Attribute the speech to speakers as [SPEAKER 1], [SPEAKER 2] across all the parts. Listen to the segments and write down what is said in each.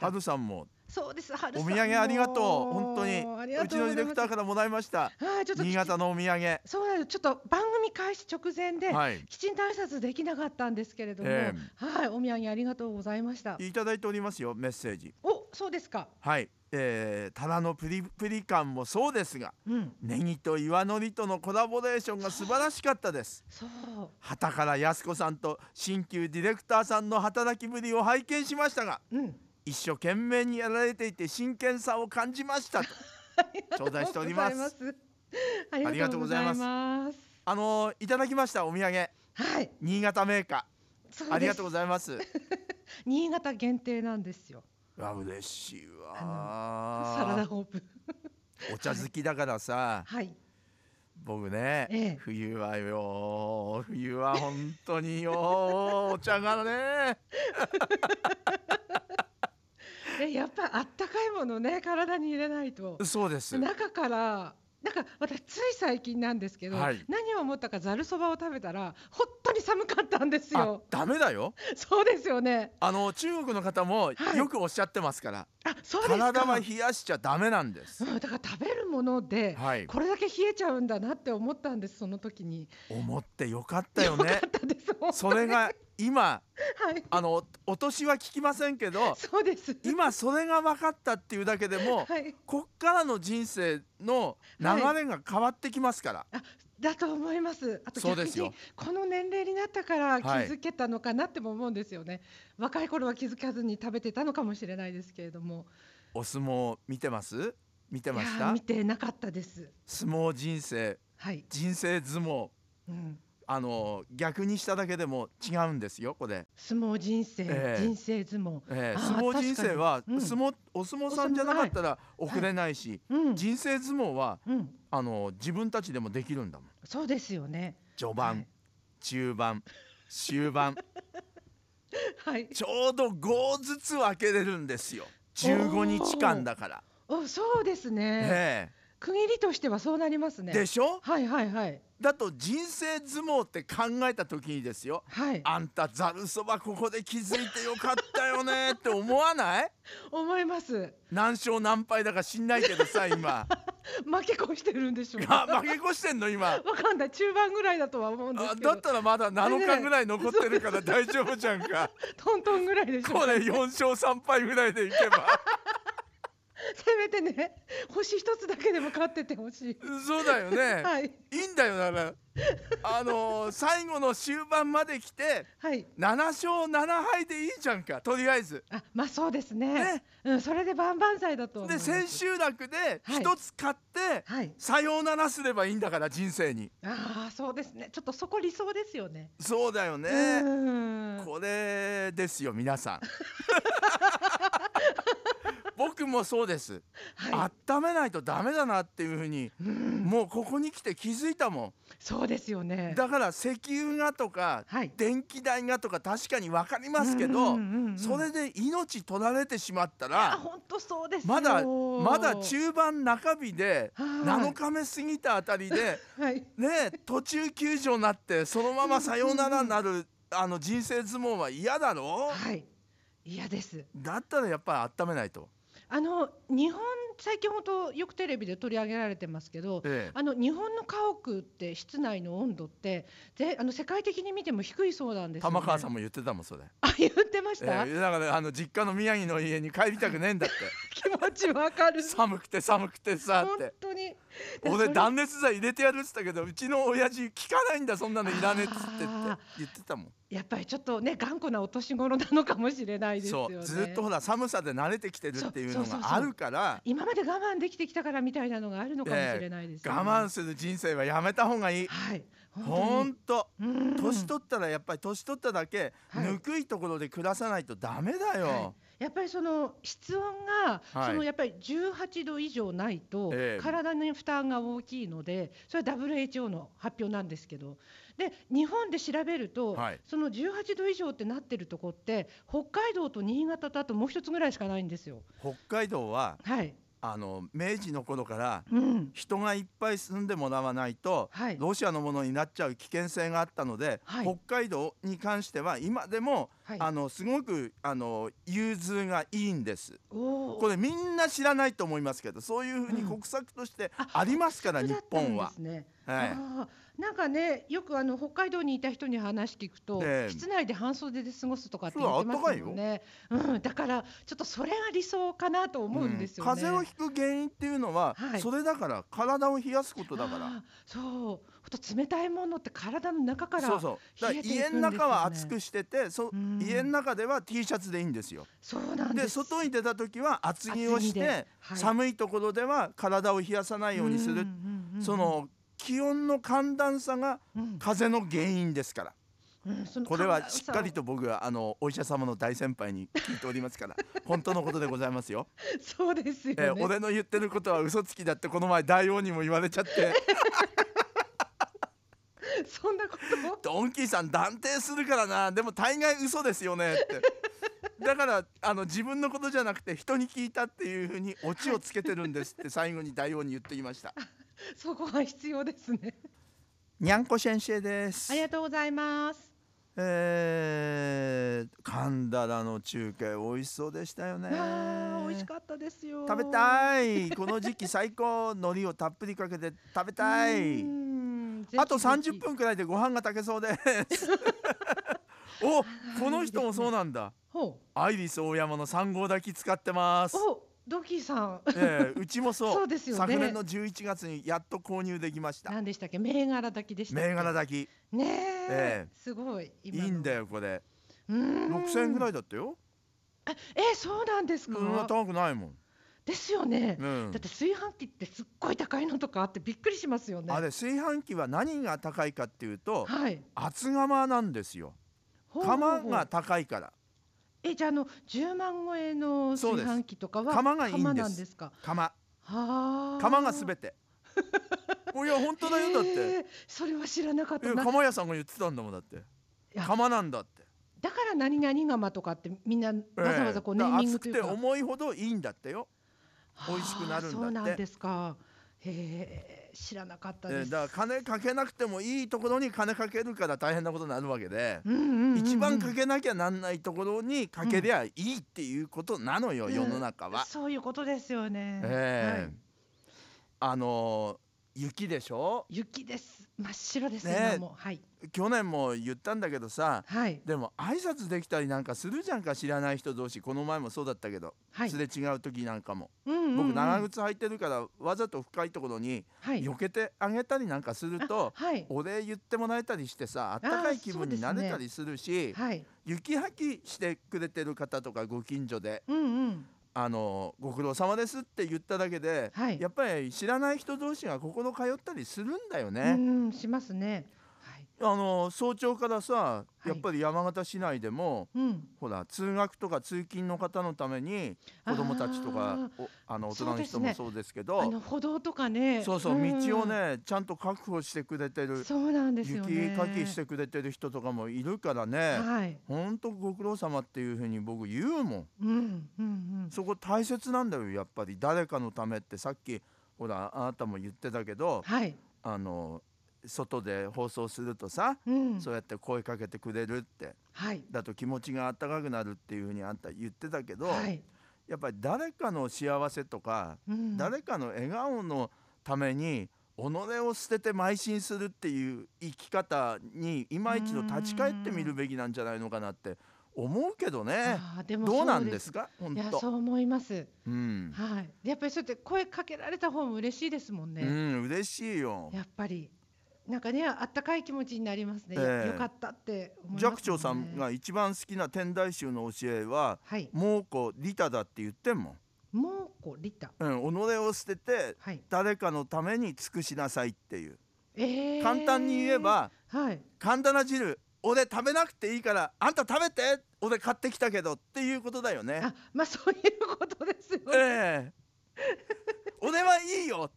[SPEAKER 1] はずさんも
[SPEAKER 2] そうです。お土産ありがとう。本当に。うちのディレク
[SPEAKER 1] ターからもらいました。はいちょっと新潟のお土産。
[SPEAKER 2] そうなんです。ちょっと番組開始直前で、はい、きちんと挨拶できなかったんですけれども、えー、はい、お土産ありがとうございました。い
[SPEAKER 1] ただいておりますよ、メッセージ。
[SPEAKER 2] お、そうですか。
[SPEAKER 1] はい。えー、タラのプリプリ感もそうですが、うん、ネギと岩のりとのコラボレーションが素晴らしかったですそう旗から安子さんと新旧ディレクターさんの働きぶりを拝見しましたが、うん、一生懸命にやられていて真剣さを感じましたと 頂戴しております
[SPEAKER 2] ありがとうございます
[SPEAKER 1] あのいただきましたお土産はい新潟メーカーありがとうございます
[SPEAKER 2] 新潟限定なんですよ
[SPEAKER 1] わ嬉しいわサラダホープ お茶好きだからさ、はい、僕ね、ええ、冬はよ冬は本当によお茶がね
[SPEAKER 2] えやっぱりあったかいものね体に入れないとそうです中からなんか私つい最近なんですけど、はい、何を思ったかざるそばを食べたら本当に寒かったんですよ。
[SPEAKER 1] ダメだよ。
[SPEAKER 2] そうですよね。
[SPEAKER 1] あの中国の方もよくおっしゃってますから、はあそうです体は冷やしちゃダメなんです、う
[SPEAKER 2] ん、だから食べるもので、はい、これだけ冷えちゃうんだなって思ったんですその時に
[SPEAKER 1] 思ってよかったよねそれが今、はい、あのお年は聞きませんけどそうです今それが分かったっていうだけでも、はい、こっからの人生の流れが変わってきますから、はい、あ
[SPEAKER 2] だと思います。あと逆にこの年齢になったから気づけたのかなっても思うんですよね。はい、若い頃は気づかずに食べてたのかもしれないですけれども。
[SPEAKER 1] お相撲見てます？見てました？見てなかったです。相撲人生、はい、人生相撲。うん。あの逆にしただけでも違うんですよこれ
[SPEAKER 2] 相撲人生、えー、人生相撲、えー、相撲人生は、うん、相撲
[SPEAKER 1] お相撲さんじゃなかったら送れないし、はいはいうん、人生相撲は、うんあの自分たちでもできるんだもんそうですよね序盤、はい、中盤終盤 はい、ちょうど五ずつ分けれるんですよ十五日間だから
[SPEAKER 2] おそうですね、ね、区切りとしてはそうなりますねでしょはいはいはい
[SPEAKER 1] だと人生相撲って考えた時にですよ、はい、あんたざるそばここで気づいてよかったよねって思わない 思います何勝何敗だか知んないけどさ今 負け越してるんでしょうあ、負け越してんの今。
[SPEAKER 2] わかんない。中盤ぐらいだとは思うんですど。だった
[SPEAKER 1] らまだ7日ぐらい残ってるから大丈夫じゃんか。トントンぐらいでしょう、ね。これ4勝3敗ぐらいでいけば。せめてね星一つだけでも勝っててほしいそうだよね、はい、いいんだよならあのー、最後の終盤まで来て、はい、7勝7敗でいいじゃんかとりあえずあまあそうですね、ね、うん、それで万々歳だとで千秋楽で一つ勝って、はい、さようならすればいいんだから人生に
[SPEAKER 2] ああそうですねちょっとそこ理想ですよね
[SPEAKER 1] そうだよねこれですよ皆さん 僕もそうです、はい、温めないとダメだなっていうふうに、ん、もうここに来て気づいたもんそうですよねだから石油がとか、はい、電気代がとか確かに分かりますけど、それで命取られてしまったら本
[SPEAKER 2] 当そうですまだまだ
[SPEAKER 1] 中盤中日で7日目過ぎたあたりで、はい、ね途中休場になってそのままさよならになる あの人生相撲は嫌だろ、はい嫌ですだったらやっぱり温めないと
[SPEAKER 2] あの日本最近本当よくテレビで取り上げられてますけど、ええ、あの日本の家屋って室内の温度ってぜあの世界的に見ても低いそうなんです、ね、玉川さんも
[SPEAKER 1] 言ってたもんそれ。あ言ってました。えー、だからあの実家の宮城の家に帰りたくねえんだって。気持ちわかる。寒くて寒くてさ本当に。俺断熱材入れてやるっつったけどうちの親父効かないんだそんなのいらねえっつってって言ってたもん。
[SPEAKER 2] やっぱりちょっとね頑固なお年頃なのかもしれないですよね。ずっ
[SPEAKER 1] とほら寒さで慣れてきてるっていううのがあるから
[SPEAKER 2] 今まで我慢できてきたからみたいなのがあるのかもしれないです、ねえー、我
[SPEAKER 1] 慢する人生はやめたほうがいい、はい、本当年取ったらやっぱり年取っただけ、はい、ぬくいところで暮らさないとダメだよ、はい
[SPEAKER 2] やっぱりその室温が、そのやっぱり18度以上ない
[SPEAKER 1] と、体
[SPEAKER 2] に負担が大きいので、それは WHO の発表なんですけど、で日本で調べると、はい、その18度以上ってなってるとこって北海道と新潟とあともう一つぐらいしかないんですよ。
[SPEAKER 1] 北海道は、はい、あの明治の頃から人がいっぱい住んでもらわないと、ロシアのものになっちゃう危険性があったので、北海道に関しては今でも、あのすごくあの融通がいいんですこれみんな知らないと思いますけどそういうふうに国策としてありますから、日本は。
[SPEAKER 2] はい、なんかねよくあの北海道にいた人に話聞くと、室内で半袖で過ごすとかって言ってますよねうん、だからちょっと
[SPEAKER 1] それが理想
[SPEAKER 2] かなと思うんですよ、ね風邪
[SPEAKER 1] をひく原因っていうのは、それだから体を冷やすことだからそうほと冷たいものって体の中から、ね、家の中は暑くしててそ、う家の中では T シャツでいいんですよそうなんで外に出た時は厚着をして、寒いところでは体を冷やさないようにする、その気温の寒暖差が風の原因ですから、
[SPEAKER 2] うん、これはしっかり
[SPEAKER 1] と僕はあのお医者様の大先輩に聞いておりますから 本当のことでございますよ。
[SPEAKER 2] そうですよ、ね、えー、俺の
[SPEAKER 1] 言ってることは嘘つきだってこの前大王にも言われちゃって。そんなことドンキーさん断定するからなでも大概嘘ですよねって。だからあの自分のことじゃなくて人に聞いたっていうふうにオチをつけてるんですって最後に大王に言っていました。
[SPEAKER 2] そこは必要ですね。
[SPEAKER 1] にゃんこ先生で
[SPEAKER 2] す。ありがとうございます。
[SPEAKER 1] えー、カンダラの中継美味しそうでしたよね。あ美味しかったですよ。食べたい。この時期最高。海苔をたっぷりかけて食べたい。あと三十分くらいでご飯が炊けそうです。お、この人もそうなんだ。アイリス大山の3号炊き使ってます。お
[SPEAKER 2] ドキーさん、えー、
[SPEAKER 1] うちもそうそうですよ、ね、昨年の11月にやっと購入できました何でしたっけ銘柄炊きでした銘柄炊きねえー、
[SPEAKER 2] すごいいい
[SPEAKER 1] んだよこれ6000円ぐらいだったよ
[SPEAKER 2] えー、そうなんですか、うん、高くないもんですよね、うん、だって炊飯器ってすっごい高いのとかあ
[SPEAKER 1] ってびっくりしますよねあれ炊飯器は何が高いかっていうと、はい、厚釜なんですよ釜が高いから
[SPEAKER 2] えじゃあの十万超えの炊飯器とかは釜がいいんですか釜はあ。釜がすべて いや本当だよだって、それは知らなかった釜屋さん
[SPEAKER 1] が言ってたんだもんだって釜なんだって
[SPEAKER 2] だから何々釜とかってみんなわざわざこうネーミングというか,、えー、て
[SPEAKER 1] 重いほどいいんだってよ美味しくなるんだってそうなんで
[SPEAKER 2] すかへえ知らなかったです、
[SPEAKER 1] だから金かけなくてもいいところに金かけるから大変なことになるわけで、一番かけなきゃなんないところにかけりゃいいっていうことなのよ、うん、世の中は、そ
[SPEAKER 2] ういうことですよね、えー、は
[SPEAKER 1] い、あの雪でしょ
[SPEAKER 2] 雪です真っ白ですね、
[SPEAKER 1] はい、去年も言ったんだけどさ、はい、でも挨拶できたりなんかするじゃんか知らない人同士この前もそうだったけど、はい、すれ違う時なんかも、うんうんうん、僕長靴履いてるからわざと深いところに避けてあげたりなんかすると、お礼言ってもらえたりしてさあったかい気分になれたりするし、ね、雪履きしてくれてる方とかご近所で、うんうんあのご苦労様ですって言っただけで、はい、やっぱり知らない人同士がここの通ったりするんだよね。う
[SPEAKER 2] んしますね。
[SPEAKER 1] あの早朝からさ、いやっぱり山形市内でも、うん、ほら通学とか通勤の方のために子どもたちとかあの大人の人もそうですけど
[SPEAKER 2] 歩道とかねそうそう、道を
[SPEAKER 1] ねちゃんと確保してくれてるそうな
[SPEAKER 2] んですよ、ね、雪かきし
[SPEAKER 1] てくれてる人とかもいるからね、はい、ほんとご苦労様っていうふうに僕言うもん,、
[SPEAKER 2] うんうんうん、
[SPEAKER 1] そこ大切なんだよやっぱり誰かのためってさっきほらあなたも言ってたけど、はい、あの外で放送するとさ、うん、そうやって声かけてくれるって、はい、だと気持ちがあったかくなるっていうふうにあんた言ってたけど、はい、やっぱり誰かの幸せとか、うん、誰かの笑顔のために己を捨てて邁進するっていう生き方に今一度立ち返ってみるべきなんじゃないのかなって思うけどね。でもどうなんですか。本当。そ
[SPEAKER 2] う思います。うん。はい。やっぱりそうやって声かけられた方も嬉しいですもんね。う
[SPEAKER 1] ん、嬉しいよ。やっ
[SPEAKER 2] ぱり。なんかね、あったかい気持ちになりますね。えー、よかったって
[SPEAKER 1] 思います、ね、寂聴さんが一番好きな天台宗の教えは、はい、猛虎利他だって言っても。猛虎利他。うん、己を捨てて、はい、誰かのために尽くしなさいっていう。
[SPEAKER 2] えー、簡単に言えば、
[SPEAKER 1] はい、神田な汁俺食べなくていいからあんた食べて俺買ってきたけどっていうことだよねあまあそういうことですよ、ね、えー、俺はいいよ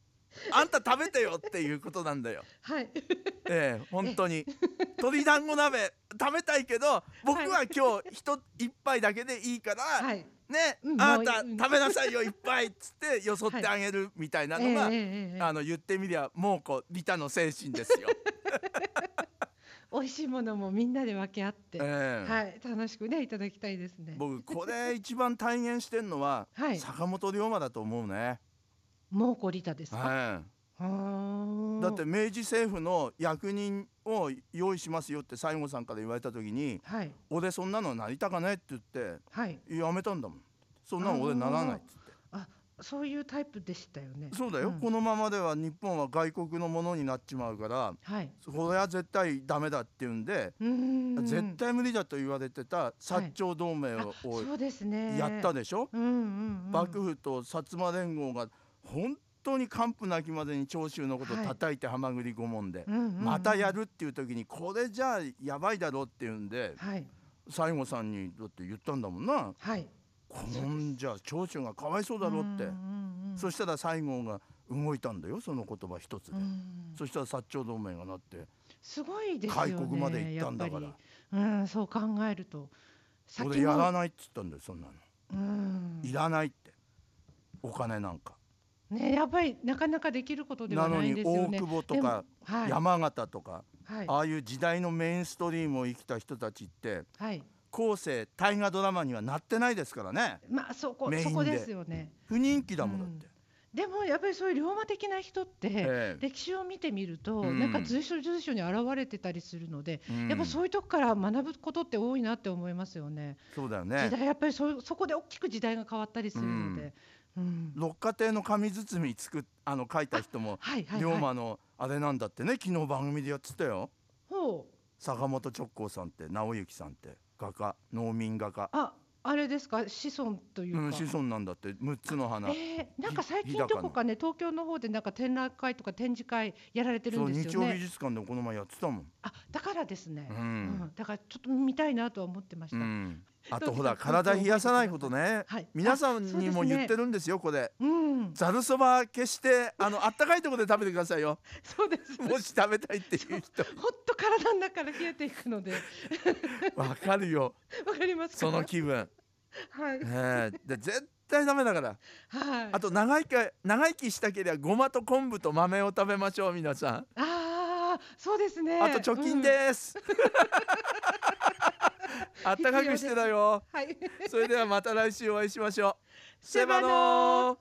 [SPEAKER 1] あんた食べてよっていうことなんだよ。はい。ええ本当に鶏団子鍋食べたいけど僕は今日人一杯だけでいいから、はい、ね、うん、あなた食べなさいよいっぱいっつってよそってあげるみたいなのが、はい、あの言ってみりゃもうこう利他の精神ですよ。
[SPEAKER 2] 美味しいものもみんなで分け合って、えー、はい、楽しくねいただきたいですね。
[SPEAKER 1] 僕これ一番体現してるのは、はい、坂本龍馬だと思うね。
[SPEAKER 2] 蒙古利太ですか、
[SPEAKER 1] はい、だって明治政府の役人を用意しますよって西郷さんから言われた時に「はい、俺そんなのなりたかね」って言って、はい、やめたんだもんそんなの俺ならないっつって。
[SPEAKER 2] あそういうタイプでしたよねそうだよ、うん、
[SPEAKER 1] このままでは日本は外国のものになっちまうから、はい、それは絶対ダメだっていうんで絶対無理だと言われてた薩長同盟を、やったでしょ、うんうんうん、幕府と薩摩連合が本当に完膚なきまでに長州のことを叩いてはまぐり顧問で、またやるっていう時にこれじゃあやばいだろうっていうんで、はい、西郷さんにだって言ったんだもんな、はい、こんじゃ長州がかわいそうだろうって、そしたら西郷が動いたんだよその言葉一つで、そしたら薩長同盟がなって
[SPEAKER 2] すごいです、ね、開国まで行ったんだからうんそう考えると
[SPEAKER 1] 俺やらないっつったんだよそんな
[SPEAKER 2] の、
[SPEAKER 1] いらないってお金なんか
[SPEAKER 2] ね、やっぱりなかなかできることではないんですよ、ね、なのに大久保とか、
[SPEAKER 1] 山形とか、はい、ああいう時代のメインストリームを生きた人たちって、はい、後世大河ドラマにはなってないですからね。
[SPEAKER 2] まあそこそこですよね。
[SPEAKER 1] 不人気だもんだって。うん
[SPEAKER 2] でもやっぱりそういう龍馬的な人っ
[SPEAKER 1] て、
[SPEAKER 2] 歴史を見てみると、なんか随所随所に現れてたりするので、やっぱそういうとこから学ぶことって多いなって思いますよね。
[SPEAKER 1] そうだよね時代や
[SPEAKER 2] っぱりそそこで大きく時代が変わったりするので、
[SPEAKER 1] 六花亭の紙包み作あの書いた人も、はいはい、龍馬のあれなんだってね昨日番組でやってたよ坂本直行さんって直行さんって画家農民画家ああれですか子孫というか、うん、子孫なんだって6つの花、え
[SPEAKER 2] ー、なんか最近どこかね東京の方でなんか展覧会とか展示会やられてるんですよね日曜美術
[SPEAKER 1] 館でこの前やってたもんあ
[SPEAKER 2] だからですね、うん、うん、だからちょっと見たいなとは思ってまし
[SPEAKER 1] た、うんあとほら体冷やさないことね、はい、皆さんにも言ってるんですよこれ、ざるそば決してあのあったかいところで食べてくださいよそうですもし食べたいっていう人ほっ
[SPEAKER 2] と体の中から冷えていくので
[SPEAKER 1] わかるよ
[SPEAKER 2] わかりますその気分はい、
[SPEAKER 1] ね、で絶対ダメだから、
[SPEAKER 2] はい、あと
[SPEAKER 1] 長生き長生きしたければごまと昆布と豆を食べましょう皆さんあ
[SPEAKER 2] あそうですね。あと貯金で
[SPEAKER 1] す。あったかくしてだよ。
[SPEAKER 2] はい。それではま
[SPEAKER 1] た来週お会いしましょう。セバの